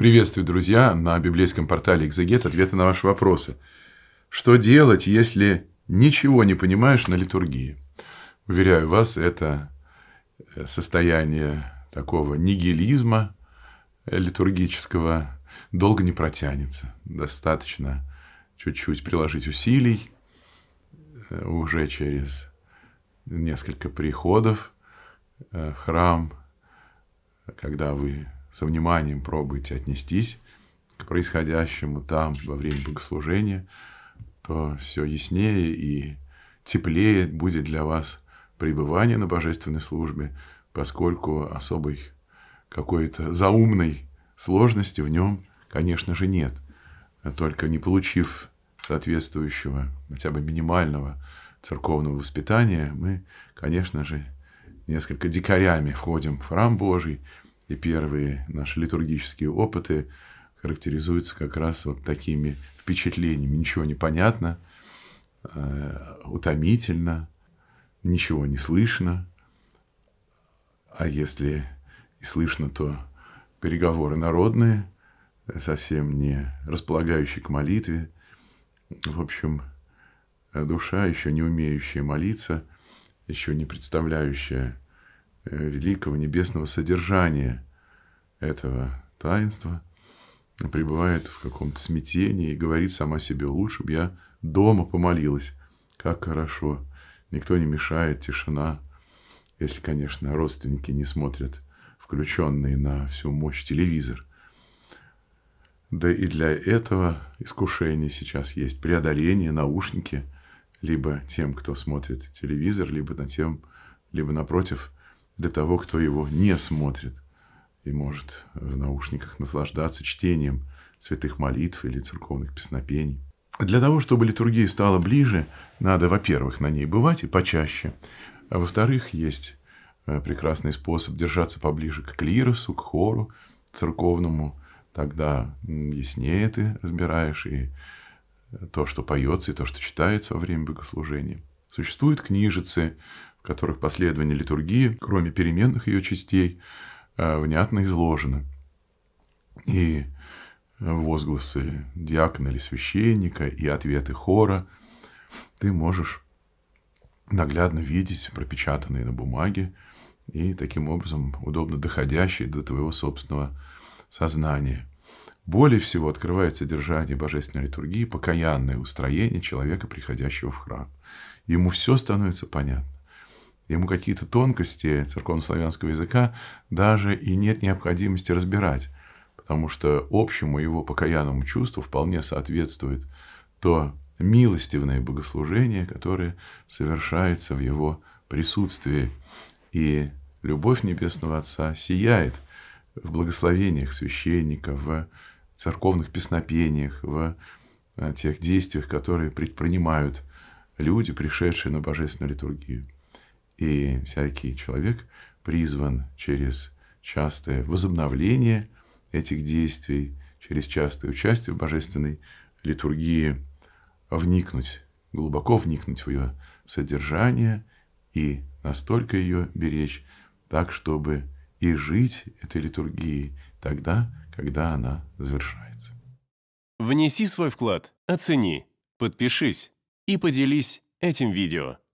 Приветствую, друзья, на библейском портале «Экзегет» ответы на ваши вопросы. Что делать, если ничего не понимаешь на литургии? Уверяю вас, это э, состояние такого нигилизма э, литургического долго не протянется. Достаточно чуть-чуть приложить усилий э, уже через несколько приходов в храм, когда вы со вниманием пробуете отнестись к происходящему там во время богослужения, то все яснее и теплее будет для вас пребывание на божественной службе, поскольку особой какой-то заумной сложности в нем, конечно же, нет. Только не получив соответствующего, хотя бы минимального церковного воспитания, мы, конечно же, несколько дикарями входим в храм Божий, и первые наши литургические опыты характеризуются как раз вот такими впечатлениями. Ничего не понятно, э, утомительно, ничего не слышно. А если и слышно, то переговоры народные, э, совсем не располагающие к молитве. В общем, э, душа, еще не умеющая молиться, еще не представляющая Э, великого небесного содержания этого таинства, пребывает в каком-то смятении и говорит сама себе, лучше бы я дома помолилась. Как хорошо, никто не мешает, тишина. Если, конечно, родственники не смотрят включенный на всю мощь телевизор. Да и для этого искушение сейчас есть. Преодоление, наушники, либо тем, кто смотрит телевизор, либо на тем, либо напротив – для того, кто его не смотрит и может в наушниках наслаждаться чтением святых молитв или церковных песнопений. Для того, чтобы литургия стала ближе, надо, во-первых, на ней бывать и почаще, а во-вторых, есть э, прекрасный способ держаться поближе к клиросу, к хору церковному, тогда яснее ты разбираешь и э, то, что поется, и то, что читается во время богослужения. Существуют книжицы, которых последование литургии, кроме переменных ее частей, э, внятно изложено. И э, возгласы диакона или священника, и ответы хора ты можешь наглядно видеть, пропечатанные на бумаге, и таким образом удобно доходящие до твоего собственного сознания. Более всего открывает содержание божественной литургии покаянное устроение человека, приходящего в храм. Ему все становится понятно ему какие-то тонкости церковнославянского языка даже и нет необходимости разбирать, потому что общему его покаянному чувству вполне соответствует то милостивное богослужение, которое совершается в его присутствии. И любовь Небесного Отца сияет в благословениях священника, в церковных песнопениях, в э, тех действиях, которые предпринимают люди, пришедшие на божественную литургию. И всякий человек призван через частое возобновление этих действий, через частое участие в божественной литургии вникнуть, глубоко вникнуть в ее содержание и настолько ее беречь, так, чтобы и жить этой литургией тогда, когда она завершается. Внеси свой вклад, оцени, подпишись и поделись этим видео.